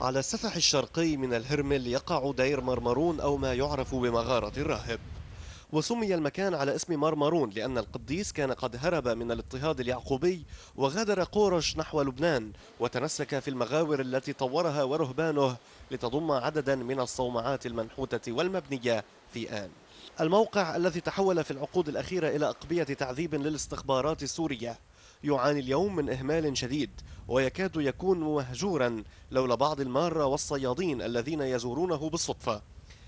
على السفح الشرقي من الهرمل يقع دير مرمرون أو ما يعرف بمغارة الراهب وسمي المكان على اسم مرمرون لأن القديس كان قد هرب من الاضطهاد اليعقوبي وغادر قورش نحو لبنان وتنسك في المغاور التي طورها ورهبانه لتضم عددا من الصومعات المنحوتة والمبنية في آن الموقع الذي تحول في العقود الأخيرة إلى أقبية تعذيب للاستخبارات السورية يعاني اليوم من إهمال شديد ويكاد يكون مهجورا لولا بعض المارة والصيادين الذين يزورونه بالصدفة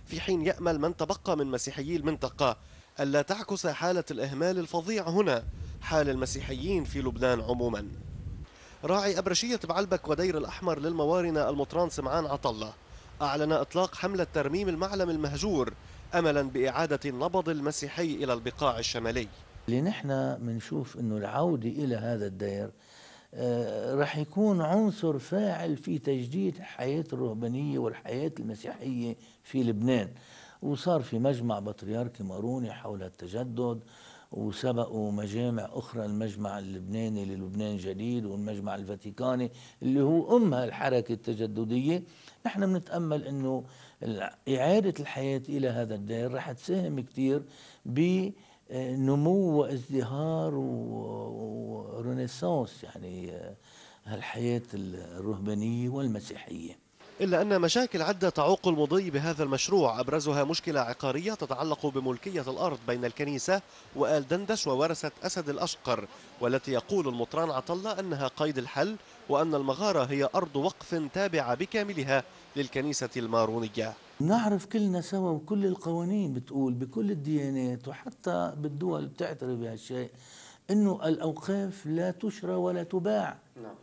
في حين يأمل من تبقى من مسيحيي المنطقة ألا تعكس حالة الإهمال الفظيع هنا حال المسيحيين في لبنان عموما راعي أبرشية بعلبك ودير الأحمر للموارنة المطران سمعان عطلة أعلن إطلاق حملة ترميم المعلم المهجور أملا بإعادة النبض المسيحي إلى البقاع الشمالي اللي نحن بنشوف انه العوده الى هذا الدير آه، رح يكون عنصر فاعل في تجديد الحياه الرهبانيه والحياه المسيحيه في لبنان وصار في مجمع بطريركي ماروني حول التجدد وسبقوا مجامع أخرى المجمع اللبناني للبنان جديد والمجمع الفاتيكاني اللي هو أم الحركة التجددية نحن بنتأمل أنه إعادة الحياة إلى هذا الدير رح تساهم كتير ب نمو وازدهار ورنيسانس يعني آه، الحياة الرهبانية والمسيحية إلا أن مشاكل عدة تعوق المضي بهذا المشروع أبرزها مشكلة عقارية تتعلق بملكية الأرض بين الكنيسة وآل دندش وورثة أسد الأشقر والتي يقول المطران عطلة أنها قيد الحل وأن المغارة هي أرض وقف تابعة بكاملها للكنيسة المارونية نعرف كلنا سوا وكل القوانين بتقول بكل الديانات وحتى بالدول بتعترف بهالشيء انه الاوقاف لا تشرى ولا تباع نعم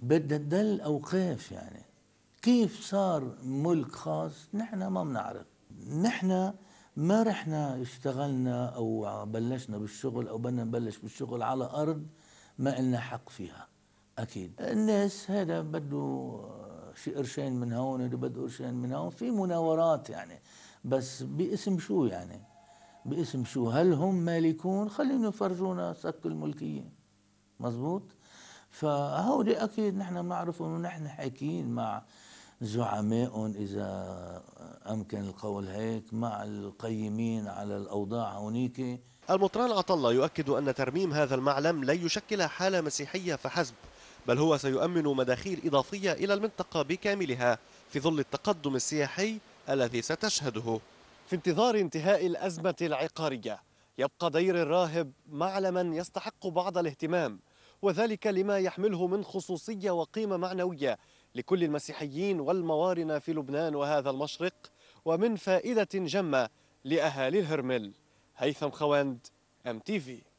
بدها تدل اوقاف يعني كيف صار ملك خاص نحن ما بنعرف نحن ما رحنا اشتغلنا او بلشنا بالشغل او بدنا نبلش بالشغل على ارض ما لنا حق فيها اكيد الناس هذا بده شي قرشين من هون بده قرشين من هون في مناورات يعني بس باسم شو يعني باسم شو هل هم مالكون خليهم يفرجونا سك الملكية مزبوط فهودي أكيد نحن بنعرف أنه نحن حاكيين مع زعمائهم إذا أمكن القول هيك مع القيمين على الأوضاع هونيك المطران عطلة يؤكد أن ترميم هذا المعلم لن يشكل حالة مسيحية فحسب بل هو سيؤمن مداخيل إضافية إلى المنطقة بكاملها في ظل التقدم السياحي الذي ستشهده في انتظار انتهاء الأزمة العقارية يبقى دير الراهب معلما يستحق بعض الاهتمام وذلك لما يحمله من خصوصية وقيمة معنوية لكل المسيحيين والموارنة في لبنان وهذا المشرق ومن فائدة جمة لأهالي الهرمل هيثم خواند ام تي في